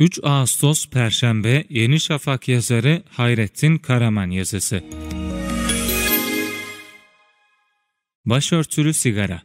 3 Ağustos Perşembe Yeni Şafak yazarı Hayrettin Karaman yazısı. Başörtülü sigara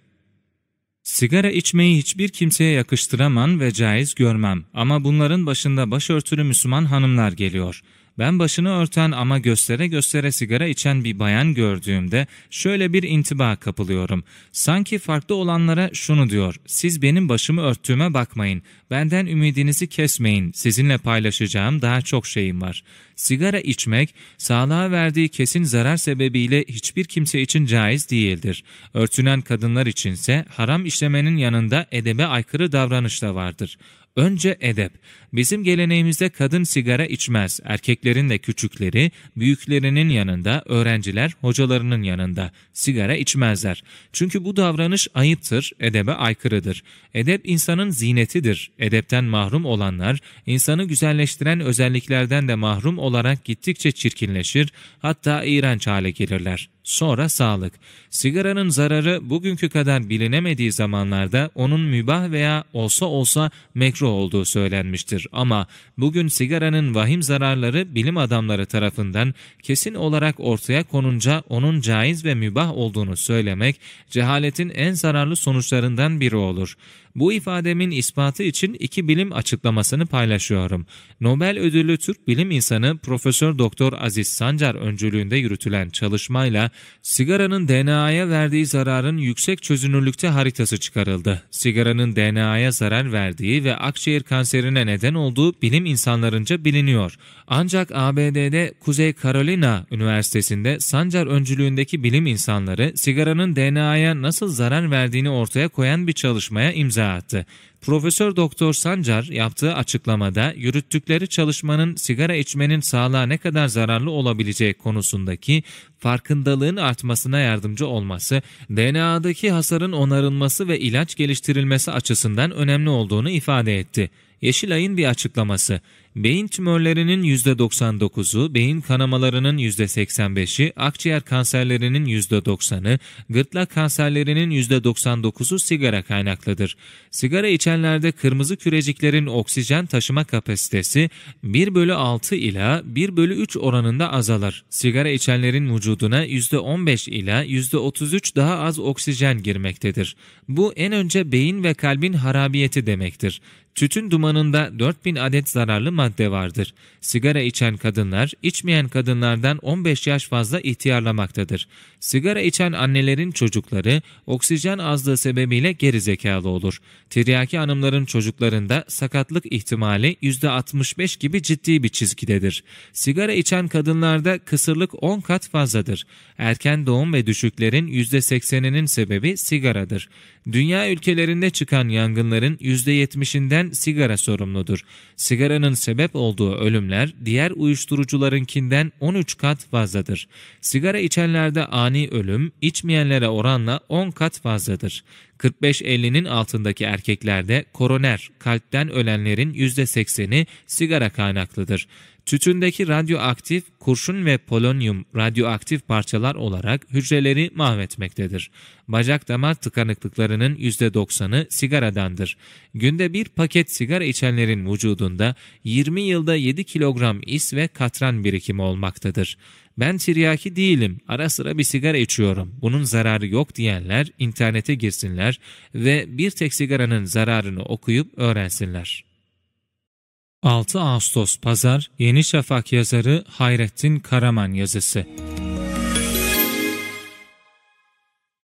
Sigara içmeyi hiçbir kimseye yakıştıraman ve caiz görmem ama bunların başında başörtülü Müslüman hanımlar geliyor.'' Ben başını örten ama göstere göstere sigara içen bir bayan gördüğümde şöyle bir intiba kapılıyorum. Sanki farklı olanlara şunu diyor, siz benim başımı örttüğüme bakmayın, benden ümidinizi kesmeyin, sizinle paylaşacağım daha çok şeyim var. Sigara içmek, sağlığa verdiği kesin zarar sebebiyle hiçbir kimse için caiz değildir. Örtünen kadınlar içinse haram işlemenin yanında edebe aykırı davranış da vardır. Önce edep. Bizim geleneğimizde kadın sigara içmez. Erkeklerin de küçükleri, büyüklerinin yanında, öğrenciler hocalarının yanında sigara içmezler. Çünkü bu davranış ayıptır, edebe aykırıdır. Edep insanın zinetidir. Edepten mahrum olanlar, insanı güzelleştiren özelliklerden de mahrum olarak gittikçe çirkinleşir, hatta iğrenç hale gelirler sonra sağlık. Sigaranın zararı bugünkü kadar bilinemediği zamanlarda onun mübah veya olsa olsa mekruh olduğu söylenmiştir. Ama bugün sigaranın vahim zararları bilim adamları tarafından kesin olarak ortaya konunca onun caiz ve mübah olduğunu söylemek cehaletin en zararlı sonuçlarından biri olur. Bu ifademin ispatı için iki bilim açıklamasını paylaşıyorum. Nobel ödüllü Türk bilim insanı Profesör Doktor Aziz Sancar öncülüğünde yürütülen çalışmayla Sigaranın DNA'ya verdiği zararın yüksek çözünürlükte haritası çıkarıldı. Sigaranın DNA'ya zarar verdiği ve akciğer kanserine neden olduğu bilim insanlarınca biliniyor. Ancak ABD'de Kuzey Carolina Üniversitesi'nde Sancar öncülüğündeki bilim insanları sigaranın DNA'ya nasıl zarar verdiğini ortaya koyan bir çalışmaya imza attı. Profesör Doktor Sancar yaptığı açıklamada yürüttükleri çalışmanın sigara içmenin sağlığa ne kadar zararlı olabileceği konusundaki farkındalığın artmasına yardımcı olması, DNA'daki hasarın onarılması ve ilaç geliştirilmesi açısından önemli olduğunu ifade etti. Yeşilay'ın bir açıklaması. Beyin tümörlerinin %99'u, beyin kanamalarının %85'i, akciğer kanserlerinin %90'ı, gırtlak kanserlerinin %99'u sigara kaynaklıdır. Sigara içenlerde kırmızı küreciklerin oksijen taşıma kapasitesi 1 bölü 6 ila 1 bölü 3 oranında azalır. Sigara içenlerin vücuduna %15 ila %33 daha az oksijen girmektedir. Bu en önce beyin ve kalbin harabiyeti demektir. Tütün dumanı alanında 4000 adet zararlı madde vardır. Sigara içen kadınlar, içmeyen kadınlardan 15 yaş fazla ihtiyarlamaktadır. Sigara içen annelerin çocukları oksijen azlığı sebebiyle gerizekalı olur. Tiryaki hanımların çocuklarında sakatlık ihtimali %65 gibi ciddi bir çizgidedir. Sigara içen kadınlarda kısırlık 10 kat fazladır. Erken doğum ve düşüklerin %80'inin sebebi sigaradır. Dünya ülkelerinde çıkan yangınların %70'inden sigara sorumludur. Sigaranın sebep olduğu ölümler diğer uyuşturucularınkinden 13 kat fazladır. Sigara içenlerde ani ölüm, içmeyenlere oranla 10 kat fazladır. 45-50'nin altındaki erkeklerde koroner, kalpten ölenlerin %80'i sigara kaynaklıdır. Tütündeki radyoaktif kurşun ve polonyum radyoaktif parçalar olarak hücreleri mahvetmektedir. Bacak damar tıkanıklıklarının %90'ı sigaradandır. Günde bir paket sigara içenlerin vücudunda 20 yılda 7 kilogram is ve katran birikimi olmaktadır ben tiryaki değilim, ara sıra bir sigara içiyorum, bunun zararı yok diyenler internete girsinler ve bir tek sigaranın zararını okuyup öğrensinler. 6 Ağustos Pazar Yeni Şafak yazarı Hayrettin Karaman yazısı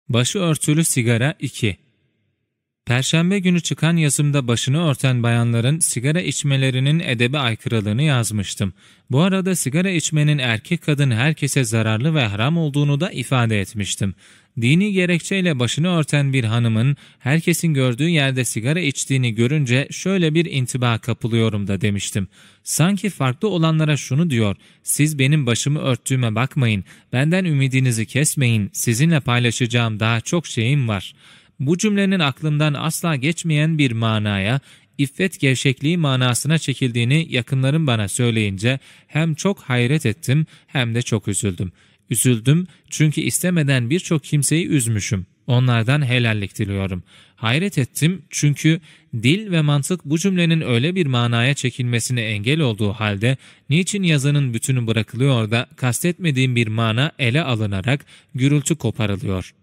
Başı örtülü sigara 2 Perşembe günü çıkan yazımda başını örten bayanların sigara içmelerinin edebe aykırılığını yazmıştım. Bu arada sigara içmenin erkek kadın herkese zararlı ve haram olduğunu da ifade etmiştim. Dini gerekçeyle başını örten bir hanımın herkesin gördüğü yerde sigara içtiğini görünce şöyle bir intiba kapılıyorum da demiştim. Sanki farklı olanlara şunu diyor, siz benim başımı örttüğüme bakmayın, benden ümidinizi kesmeyin, sizinle paylaşacağım daha çok şeyim var.'' bu cümlenin aklımdan asla geçmeyen bir manaya, iffet gevşekliği manasına çekildiğini yakınlarım bana söyleyince hem çok hayret ettim hem de çok üzüldüm. Üzüldüm çünkü istemeden birçok kimseyi üzmüşüm. Onlardan helallik diliyorum. Hayret ettim çünkü dil ve mantık bu cümlenin öyle bir manaya çekilmesine engel olduğu halde niçin yazının bütünü bırakılıyor da kastetmediğim bir mana ele alınarak gürültü koparılıyor.''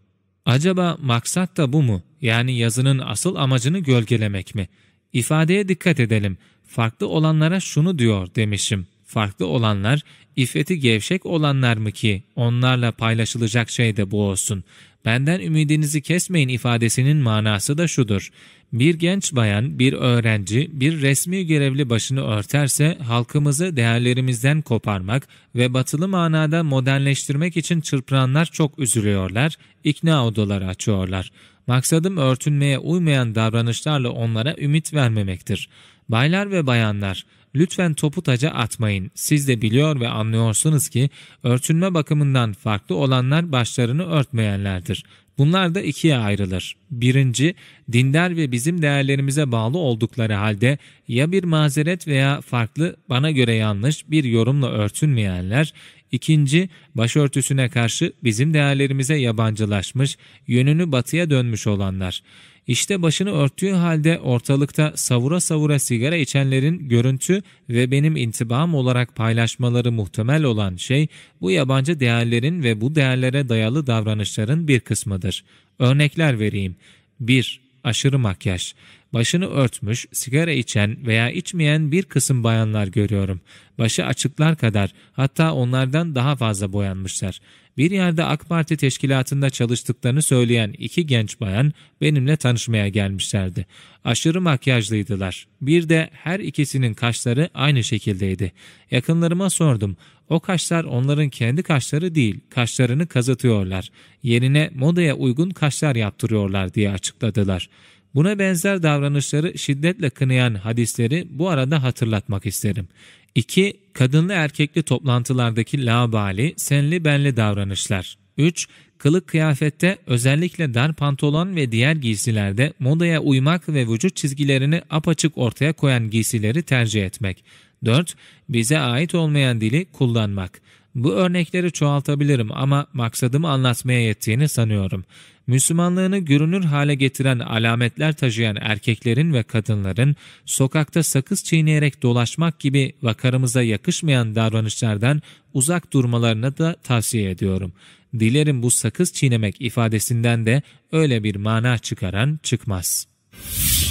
Acaba maksat da bu mu? Yani yazının asıl amacını gölgelemek mi? İfadeye dikkat edelim. Farklı olanlara şunu diyor demişim farklı olanlar, iffeti gevşek olanlar mı ki onlarla paylaşılacak şey de bu olsun. Benden ümidinizi kesmeyin ifadesinin manası da şudur. Bir genç bayan, bir öğrenci, bir resmi görevli başını örterse halkımızı değerlerimizden koparmak ve batılı manada modernleştirmek için çırpıranlar çok üzülüyorlar, ikna odaları açıyorlar. Maksadım örtünmeye uymayan davranışlarla onlara ümit vermemektir. Baylar ve bayanlar, lütfen topu taca atmayın. Siz de biliyor ve anlıyorsunuz ki örtünme bakımından farklı olanlar başlarını örtmeyenlerdir. Bunlar da ikiye ayrılır. Birinci, dindar ve bizim değerlerimize bağlı oldukları halde ya bir mazeret veya farklı bana göre yanlış bir yorumla örtünmeyenler. İkinci, başörtüsüne karşı bizim değerlerimize yabancılaşmış, yönünü batıya dönmüş olanlar. İşte başını örttüğü halde ortalıkta savura savura sigara içenlerin görüntü ve benim intibam olarak paylaşmaları muhtemel olan şey bu yabancı değerlerin ve bu değerlere dayalı davranışların bir kısmıdır. Örnekler vereyim. 1. Aşırı makyaj başını örtmüş, sigara içen veya içmeyen bir kısım bayanlar görüyorum. Başı açıklar kadar hatta onlardan daha fazla boyanmışlar. Bir yerde AK Parti teşkilatında çalıştıklarını söyleyen iki genç bayan benimle tanışmaya gelmişlerdi. Aşırı makyajlıydılar. Bir de her ikisinin kaşları aynı şekildeydi. Yakınlarıma sordum. O kaşlar onların kendi kaşları değil, kaşlarını kazıtıyorlar. Yerine modaya uygun kaşlar yaptırıyorlar diye açıkladılar.'' Buna benzer davranışları şiddetle kınayan hadisleri bu arada hatırlatmak isterim. 2. Kadınlı erkekli toplantılardaki labali, senli benli davranışlar. 3. Kılık kıyafette özellikle dar pantolon ve diğer giysilerde modaya uymak ve vücut çizgilerini apaçık ortaya koyan giysileri tercih etmek. 4. Bize ait olmayan dili kullanmak. Bu örnekleri çoğaltabilirim ama maksadımı anlatmaya yettiğini sanıyorum. Müslümanlığını görünür hale getiren alametler taşıyan erkeklerin ve kadınların sokakta sakız çiğneyerek dolaşmak gibi vakarımıza yakışmayan davranışlardan uzak durmalarını da tavsiye ediyorum. Dilerim bu sakız çiğnemek ifadesinden de öyle bir mana çıkaran çıkmaz.''